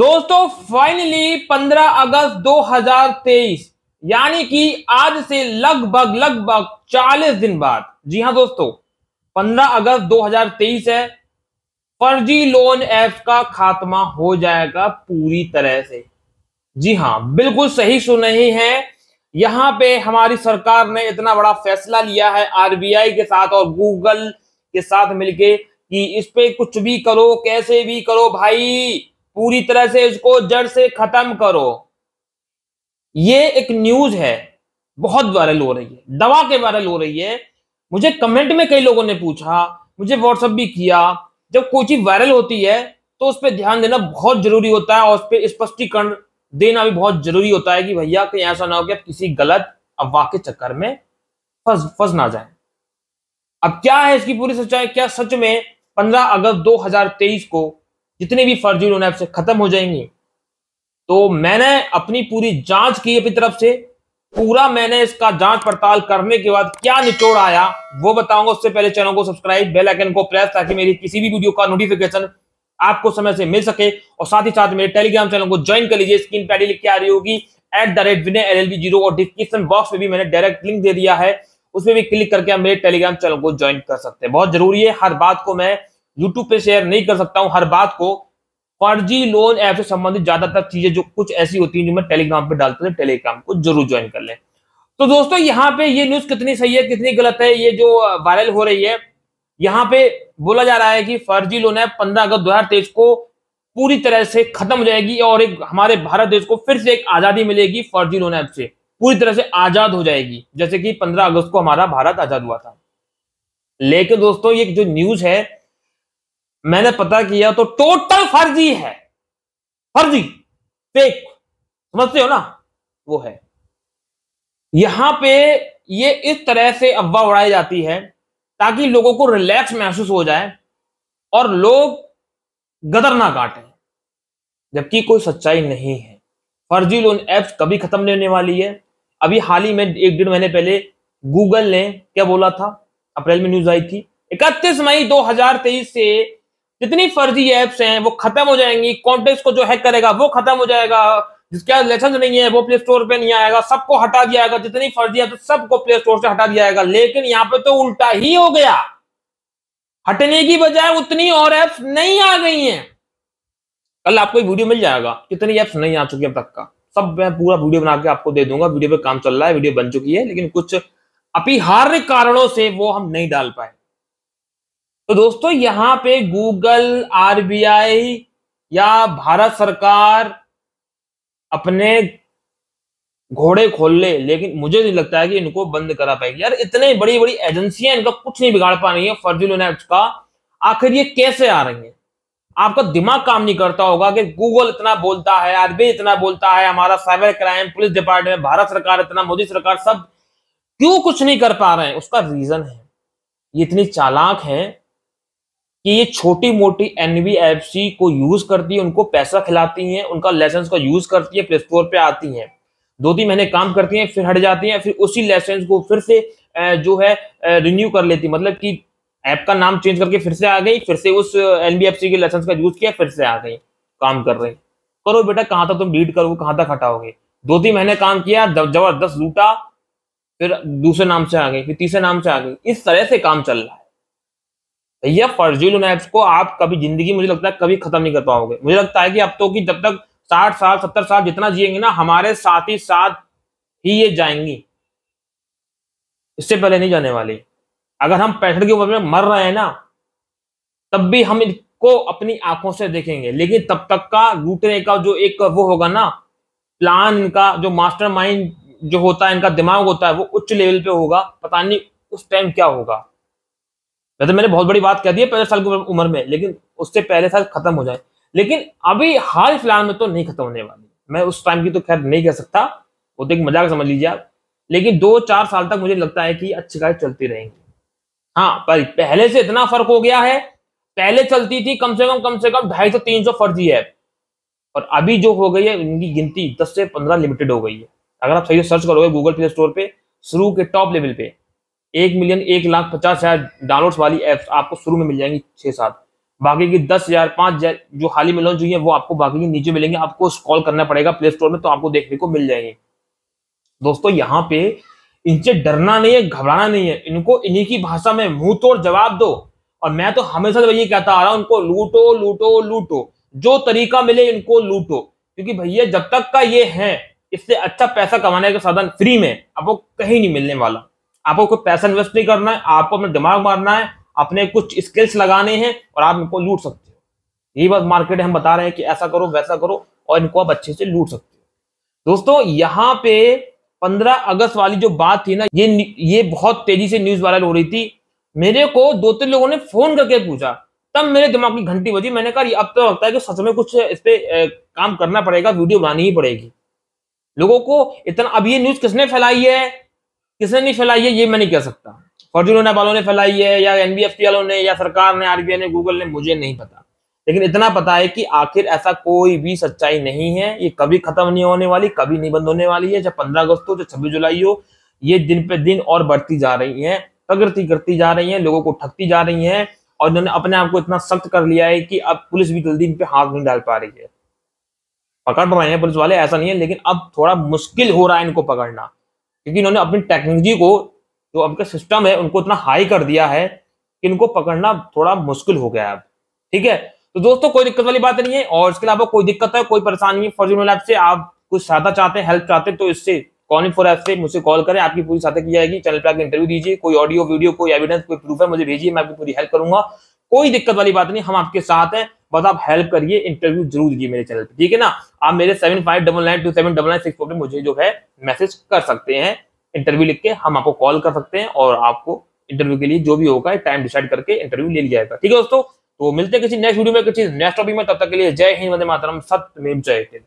दोस्तों फाइनली 15 अगस्त 2023 यानी कि आज से लगभग लगभग 40 दिन बाद जी हां दोस्तों 15 अगस्त 2023 है फर्जी लोन ऐप का खात्मा हो जाएगा पूरी तरह से जी हां बिल्कुल सही सुन रहे हैं यहां पे हमारी सरकार ने इतना बड़ा फैसला लिया है आरबीआई के साथ और गूगल के साथ मिलके कि इस पे कुछ भी करो कैसे भी करो भाई पूरी तरह से इसको जड़ से खत्म करो ये एक न्यूज है बहुत वायरल हो रही है दवा के वायरल हो रही है मुझे कमेंट में कई लोगों ने पूछा मुझे व्हाट्सअप भी किया जब कोई चीज वायरल होती है तो उस पर ध्यान देना बहुत जरूरी होता है और उस पर स्पष्टीकरण देना भी बहुत जरूरी होता है कि भैया कहीं ऐसा ना हो कि आप किसी गलत अफवाह के चक्कर में फंस फंस ना जाए अब क्या है इसकी पूरी सच्चाई क्या सच में 15 अगस्त 2023 को जितने भी फर्जी लोन ऐप से खत्म हो जाएंगे तो मैंने अपनी पूरी जांच की अपनी तरफ से पूरा मैंने इसका जांच पड़ताल करने के बाद क्या निचोड़ आया वो बताऊंगा उससे पहले चैनल को सब्सक्राइब बेल आइकन को प्रेस ताकि मेरी किसी भी वीडियो का नोटिफिकेशन आपको समय से मिल सके और साथ ही साथ मेरे टेलीग्राम चैनल को ज्वाइन कर लीजिए स्क्रीन पैडी लिख के आ रही होगी at the rate Vinay L L zero और डिस्क्रिप्शन बॉक्स में भी मैंने डायरेक्ट लिंक दे दिया है उसमें भी क्लिक करके आप मेरे टेलीग्राम चैनल को ज्वाइन कर सकते हैं बहुत जरूरी है हर बात को मैं यूट्यूब पे शेयर नहीं कर सकता हूं हर बात को फर्जी लोन ऐप से संबंधित ज्यादातर चीजें जो कुछ ऐसी होती हैं जो मैं टेलीग्राम पे डालता हूँ टेलीग्राम तो को जरूर ज्वाइन कर लें तो दोस्तों यहाँ पे ये न्यूज कितनी सही है कितनी गलत है ये जो वायरल हो रही है यहाँ पे बोला जा रहा है कि फर्जी लोन ऐप पंद्रह अगस्त दो को पूरी तरह से खत्म हो जाएगी और एक हमारे भारत देश को फिर से एक आजादी मिलेगी फर्जी लोन ऐप से पूरी तरह से आजाद हो जाएगी जैसे कि 15 अगस्त को हमारा भारत आजाद हुआ था लेकिन दोस्तों ये जो न्यूज है मैंने पता किया तो टोटल फर्जी है फर्जी फेक समझते हो ना वो है यहां पे ये इस तरह से अफवाह उड़ाई जाती है ताकि लोगों को रिलैक्स महसूस हो जाए और लोग गदर ना काटें जबकि कोई सच्चाई नहीं है फर्जी लोन ऐप्स कभी खत्म नहीं होने वाली है अभी हाल ही में एक डेढ़ महीने पहले गूगल ने क्या बोला था अप्रैल में न्यूज आई थी इकतीस मई 2023 से जितनी फर्जी एप्स हैं वो खत्म हो जाएंगी कॉन्टेक्ट को जो हैक करेगा वो खत्म हो जाएगा जिसका लाइसेंस नहीं है वो प्ले स्टोर पे नहीं आएगा सबको हटा दिया जाएगा जितनी फर्जी है तो सबको प्ले स्टोर से हटा दिया जाएगा लेकिन यहाँ पे तो उल्टा ही हो गया हटने की बजाय उतनी और एप्स नहीं आ गई हैं कल आपको एक वीडियो मिल जाएगा कितनी एप्स नहीं आ चुकी अब तक का सब मैं पूरा वीडियो बना के आपको दे दूंगा वीडियो पे काम चल रहा है वीडियो बन चुकी है लेकिन कुछ अपिहार्य कारणों से वो हम नहीं डाल पाए तो दोस्तों यहाँ पे गूगल आरबीआई या भारत सरकार अपने घोड़े खोल ले लेकिन मुझे नहीं लगता है कि इनको बंद करा पाएगी यार इतनी बड़ी बड़ी एजेंसियां इनका कुछ नहीं बिगाड़ पा रही है फर्जी लोन ऐप्स का आखिर ये कैसे आ रही है आपका दिमाग काम नहीं करता होगा कि गूगल इतना बोलता है आरबीआई इतना बोलता है हमारा cyber crime police department Bharat सरकार इतना मोदी सरकार सब क्यों कुछ नहीं कर पा रहे हैं उसका रीजन है ये इतनी चालाक है कि ये छोटी मोटी एनबीएफसी को यूज करती है उनको पैसा खिलाती हैं उनका लाइसेंस का यूज करती है प्ले स्टोर पे आती हैं दो तीन महीने काम करती हैं फिर हट जाती हैं फिर उसी लाइसेंस को फिर से जो है रिन्यू कर लेती मतलब कि ऐप का नाम चेंज करके फिर से आ गई फिर से उस एनबीएफसी के लाइसेंस का यूज किया फिर से आ गई काम कर रही करो बेटा कहाँ तक तुम लीड करोगे कहाँ तक हटाओगे दो तीन महीने काम किया जबरदस्त लूटा फिर दूसरे नाम से आ गई फिर तीसरे नाम से आ गई इस तरह से काम चल रहा है भैया फर्जी फर्जील नैब्स को आप कभी जिंदगी मुझे लगता है कभी खत्म नहीं कर पाओगे मुझे लगता है कि अब तो कि जब तक साठ साल सत्तर साल जितना जिएंगे ना हमारे साथ ही साथ ही ये जाएंगी इससे पहले नहीं जाने वाली अगर हम पैंसठ की उम्र में मर रहे हैं ना तब भी हम इनको अपनी आंखों से देखेंगे लेकिन तब तक का लूटने का जो एक वो होगा ना प्लान इनका जो मास्टरमाइंड जो होता है इनका दिमाग होता है वो उच्च लेवल पे होगा पता नहीं उस टाइम क्या होगा वैसे तो मैंने बहुत बड़ी बात कह दी है पैंसठ साल की उम्र में लेकिन उससे पहले साल खत्म हो जाए लेकिन अभी हाल फिलहाल में तो नहीं खत्म होने वाली मैं उस टाइम की तो खैर नहीं कह सकता वो तो एक मजाक समझ लीजिए आप लेकिन दो चार साल तक मुझे लगता है कि अच्छी गाय चलती रहेंगी हाँ पर पहले से इतना फर्क हो गया है पहले चलती थी कम से कम कम से कम ढाई सौ तीन सौ फर्जी ऐप और अभी जो हो गई है इनकी गिनती दस से पंद्रह लिमिटेड हो गई है अगर आप सही से सर्च करोगे गूगल प्ले स्टोर पे शुरू के टॉप लेवल पे एक मिलियन एक लाख पचास हजार डाउनलोड्स वाली एप्स आपको शुरू में मिल जाएंगी छह सात बाकी की दस हजार पांच हजार जो हाल ही में लॉन्च हुई है वो आपको बाकी नीचे मिलेंगे आपको स्क्रॉल करना पड़ेगा प्ले स्टोर में तो आपको देखने को मिल जाएंगे दोस्तों यहाँ पे इनसे डरना नहीं है घबराना नहीं है इनको इन्हीं की भाषा में मुंह तोड़ जवाब दो और मैं तो हमेशा ये कहता आ रहा हूं उनको लूटो लूटो लूटो जो तरीका मिले इनको लूटो क्योंकि भैया जब तक का ये है इससे अच्छा पैसा कमाने का साधन फ्री में आपको कहीं नहीं मिलने वाला आपको कोई पैसा इन्वेस्ट नहीं करना है आपको अपना दिमाग मारना है अपने कुछ स्किल्स लगाने हैं और आप इनको लूट सकते हो यही बात मार्केट हम बता रहे हैं कि ऐसा करो वैसा करो और इनको आप अच्छे से लूट सकते हो दोस्तों यहाँ पे 15 अगस्त वाली जो बात थी ना ये ये बहुत तेजी से न्यूज वायरल हो रही थी मेरे को दो तीन लोगों ने फोन करके पूछा तब मेरे दिमाग की घंटी बजी मैंने कहा अब तो लगता है कि सच में कुछ इस पर काम करना पड़ेगा वीडियो बनानी ही पड़ेगी लोगों को इतना अब ये न्यूज किसने फैलाई है किसने नहीं फैलाई है ये मैं नहीं कह सकता फॉर्चून वालों ने फैलाई है या एनबीएफटी वालों ने या सरकार ने आरबीआई ने गूगल ने मुझे नहीं पता लेकिन इतना पता है कि आखिर ऐसा कोई भी सच्चाई नहीं है ये कभी खत्म नहीं होने वाली कभी नहीं बंद होने वाली है चाहे पंद्रह अगस्त हो चाहे छब्बीस जुलाई हो ये दिन पे दिन और बढ़ती जा रही है प्रगति करती जा रही है लोगों को ठगती जा रही है और इन्होंने अपने आप को इतना सख्त कर लिया है कि अब पुलिस भी जल्दी इन पे हाथ नहीं डाल पा रही है पकड़ रहे हैं पुलिस वाले ऐसा नहीं है लेकिन अब थोड़ा मुश्किल हो रहा है इनको पकड़ना क्योंकि इन्होंने अपनी टेक्नोलॉजी को जो आपका सिस्टम है उनको इतना हाई कर दिया है कि इनको पकड़ना थोड़ा मुश्किल हो गया है अब ठीक है तो दोस्तों कोई दिक्कत वाली बात नहीं है और इसके अलावा कोई दिक्कत है कोई परेशानी है फॉर्जूनल ऐप से आप कुछ सहायता चाहते हैं हेल्प चाहते हैं तो इससे कॉलिंग फॉर ऐप से मुझसे कॉल करें आपकी पूरी सहायता की जाएगी चैनल पर आकर इंटरव्यू दीजिए कोई ऑडियो वीडियो कोई एविडेंस कोई प्रूफ है मुझे भेजिए मैं आपकी पूरी हेल्प करूंगा कोई दिक्कत वाली बात नहीं हम आपके साथ हैं बस आप हेल्प करिए इंटरव्यू जरूर दीजिए मेरे चैनल पर ठीक है ना आप मेरे seven five double nine two seven double nine six four पर मुझे जो है मैसेज कर सकते हैं इंटरव्यू लिख के हम आपको कॉल कर सकते हैं और आपको इंटरव्यू के लिए जो भी होगा टाइम डिसाइड करके इंटरव्यू ले लिया जाएगा ठीक है दोस्तों तो मिलते हैं किसी नेक्स्ट वीडियो में किसी नेक्स्ट टॉपिक में तब तक के लिए जय हिंद मातरम सत्य जय